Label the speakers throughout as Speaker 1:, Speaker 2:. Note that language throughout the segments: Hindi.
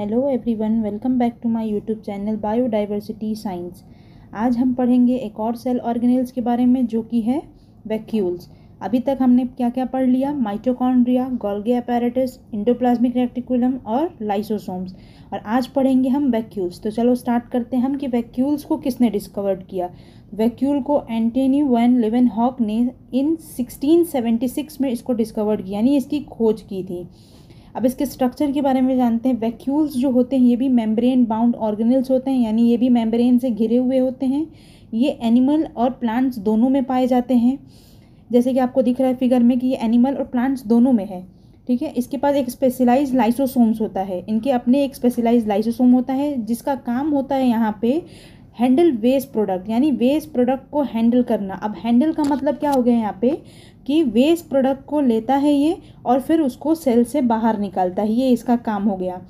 Speaker 1: hello everyone welcome back to my YouTube channel biodiversity science आज हम पढ़ेंगे एक और सेल ऑर्गेनल्स के बारे में जो कि है वैक्यूल्स अभी तक हमने क्या क्या पढ़ लिया mitochondria Golgi apparatus endoplasmic reticulum और लाइसोसोम्स और आज पढ़ेंगे हम वैक्यूल्स तो चलो स्टार्ट करते हैं हम कि वैक्यूल्स को किसने डिस्कवर्ड किया वैक्यूल को एंटेनी वन लेवन हॉक ने इन 1676 में इसको डिस्कवर्ड किया यानी इसकी खोज की थी अब इसके स्ट्रक्चर के बारे में जानते हैं वैक्यूल्स जो होते हैं ये भी मेम्ब्रेन बाउंड ऑर्गेनल्स होते हैं यानी ये भी मेम्ब्रेन से घिरे हुए होते हैं ये एनिमल और प्लांट्स दोनों में पाए जाते हैं जैसे कि आपको दिख रहा है फिगर में कि ये एनिमल और प्लांट्स दोनों में है ठीक है इसके पास एक स्पेशलाइज लाइसोसोम्स होता है इनके अपने एक स्पेशलाइज लाइसोसोम होता है जिसका काम होता है यहाँ पे हैंडल वेस्ट प्रोडक्ट यानी वेस्ट प्रोडक्ट को हैंडल करना अब हैंडल का मतलब क्या हो गया यहाँ पे कि वेस्ट प्रोडक्ट को लेता है ये और फिर उसको सेल से बाहर निकालता है ये इसका काम हो गया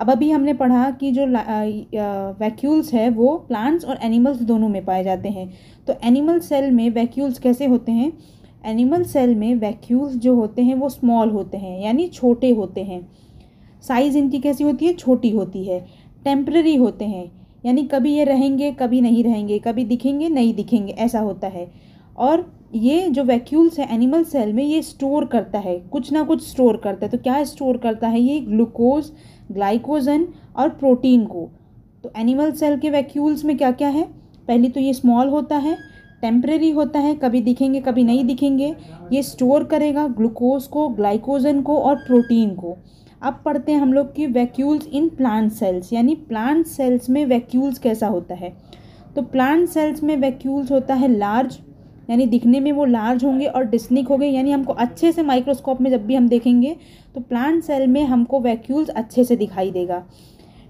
Speaker 1: अब अभी हमने पढ़ा कि जो वैक्यूल्स है वो प्लांट्स और एनिमल्स दोनों में पाए जाते हैं तो एनिमल सेल में वैक्यूल्स कैसे होते हैं एनिमल सेल में वैक्यूल्स जो होते हैं वो स्मॉल होते हैं यानी छोटे होते हैं साइज़ इनकी कैसी होती है छोटी होती है टेम्प्ररी होते हैं यानी कभी ये रहेंगे कभी नहीं रहेंगे कभी दिखेंगे नहीं दिखेंगे ऐसा होता है और ये जो वैक्यूल्स है एनिमल सेल में ये स्टोर करता है कुछ ना कुछ स्टोर करता है तो क्या स्टोर करता है ये ग्लूकोज ग्लाइकोजन और प्रोटीन को तो एनिमल सेल के वैक्यूल्स में क्या क्या है पहली तो ये स्मॉल होता है टेम्प्रेरी होता है कभी दिखेंगे कभी नहीं दिखेंगे ये स्टोर करेगा ग्लूकोज को ग्लाइकोजन को और प्रोटीन को अब पढ़ते हैं हम लोग कि वैक्यूल्स इन प्लांट सेल्स यानी प्लांट सेल्स में वैक्यूल्स कैसा होता है तो प्लांट सेल्स में वैक्यूल्स होता है लार्ज यानी दिखने में वो लार्ज होंगे और डिस्निक होंगे यानी हमको अच्छे से माइक्रोस्कोप में जब भी हम देखेंगे तो प्लांट सेल में हमको वैक्यूल्स अच्छे से दिखाई देगा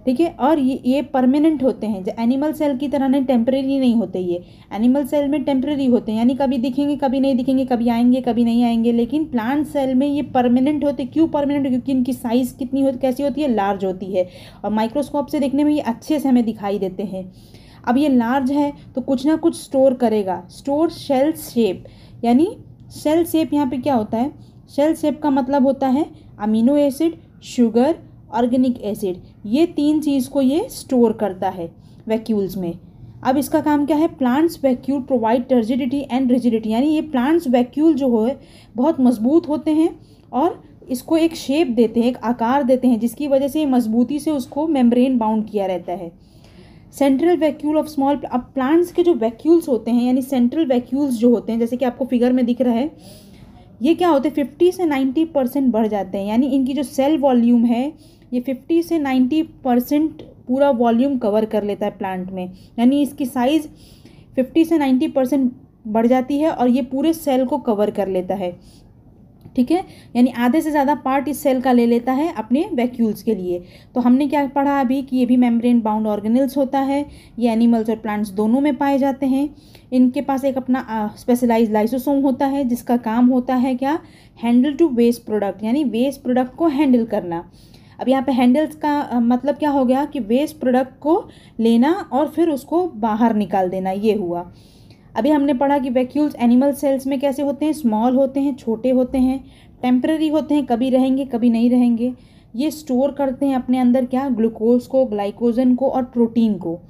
Speaker 1: ठीक है और ये ये परमानेंट होते हैं जो एनिमल सेल की तरह नहीं टेम्प्रेरी नहीं होते ये एनिमल सेल में टेम्प्रेरी होते हैं यानी कभी दिखेंगे कभी नहीं दिखेंगे कभी आएंगे कभी नहीं आएंगे लेकिन प्लांट सेल में ये परमानेंट होते क्यों परमानेंट क्योंकि इनकी साइज़ कितनी होती कैसी होती है लार्ज होती है और माइक्रोस्कोप से देखने में ये अच्छे से हमें दिखाई देते हैं अब ये लार्ज है तो कुछ ना कुछ स्टोर करेगा स्टोर शेल शेप यानी शेल शेप यहाँ पे क्या होता है शेल शेप का मतलब होता है amino acid sugar organic acid ये तीन चीज़ को ये स्टोर करता है वैक्यूल्स में अब इसका काम क्या है plants vacuole provide turgidity and rigidity यानी ये प्लांट्स वैक्यूल जो हो बहुत मजबूत होते हैं और इसको एक शेप देते हैं एक आकार देते हैं जिसकी वजह से मजबूती से उसको मेम्ब्रेन बाउंड किया रहता है सेंट्रल वैक्यूल ऑफ स्मॉल अब प्लांट्स के जो वैक्यूल्स होते हैं यानी सेंट्रल वैक्यूल्स जो होते हैं जैसे कि आपको फिगर में दिख रहा है ये क्या होते हैं फिफ्टी से नाइन्टी परसेंट बढ़ जाते हैं यानी इनकी जो सेल वॉल्यूम है ये फिफ्टी से नाइन्टी परसेंट पूरा वॉल्यूम कवर कर लेता है प्लांट में यानी इसकी साइज़ फिफ्टी से नाइन्टी परसेंट बढ़ जाती है और ये पूरे सेल को कवर कर लेता है ठीक है यानी आधे से ज़्यादा पार्ट इस सेल का ले लेता है अपने वैक्यूल्स के लिए तो हमने क्या पढ़ा अभी कि ये भी मेम्ब्रेन बाउंड ऑर्गेनल्स होता है ये एनिमल्स और प्लांट्स दोनों में पाए जाते हैं इनके पास एक अपना स्पेशलाइज लाइसोसोम होता है जिसका काम होता है क्या हैंडल टू वेस्ट प्रोडक्ट यानी वेस्ट प्रोडक्ट को हैंडल करना अब यहाँ पे हैंडल्स का मतलब क्या हो गया कि वेस्ट प्रोडक्ट को लेना और फिर उसको बाहर निकाल देना ये हुआ अभी हमने पढ़ा कि वैक्यूल्स एनिमल सेल्स में कैसे होते हैं स्मॉल होते हैं छोटे होते हैं टेम्प्रेरी होते हैं कभी रहेंगे कभी नहीं रहेंगे ये स्टोर करते हैं अपने अंदर क्या ग्लूकोज को ग्लाइकोजन को और प्रोटीन को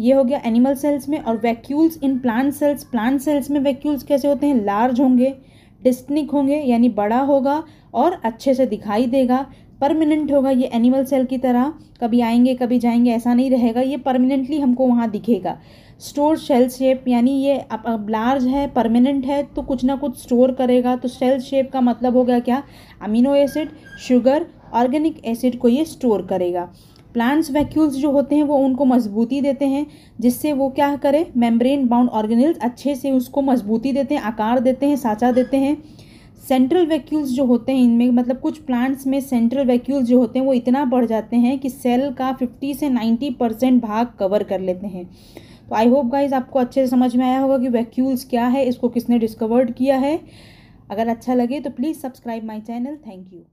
Speaker 1: ये हो गया एनिमल सेल्स में और vacuoles in plant cells plant cells में वैक्यूल्स कैसे होते हैं लार्ज होंगे डिस्टनिक होंगे यानी बड़ा होगा और अच्छे से दिखाई देगा परमानेंट होगा ये एनिमल सेल की तरह कभी आएंगे कभी जाएंगे ऐसा नहीं रहेगा ये परमानेंटली हमको वहाँ दिखेगा स्टोर शेल शेप यानी ये अब अब लार्ज है परमानेंट है तो कुछ ना कुछ स्टोर करेगा तो शेल शेप का मतलब हो गया क्या amino acid sugar organic acid को ये स्टोर करेगा प्लांट्स वैक्यूल्स जो होते हैं वो उनको मजबूती देते हैं जिससे वो क्या करें मेम्ब्रेन बाउंड ऑर्गेनिल्स अच्छे से उसको मजबूती देते हैं आकार देते हैं साँचा देते हैं सेंट्रल वैक्यूल्स जो होते हैं इनमें मतलब कुछ प्लांट्स में सेंट्रल वैक्यूल्स जो होते हैं वो इतना बढ़ जाते हैं कि सेल का फिफ्टी से नाइन्टी परसेंट भाग कवर कर लेते हैं तो आई होप गाइज आपको अच्छे से समझ में आया होगा कि वैक्यूल्स क्या है इसको किसने डिस्कवर्ड किया है अगर अच्छा लगे तो please subscribe my channel thank you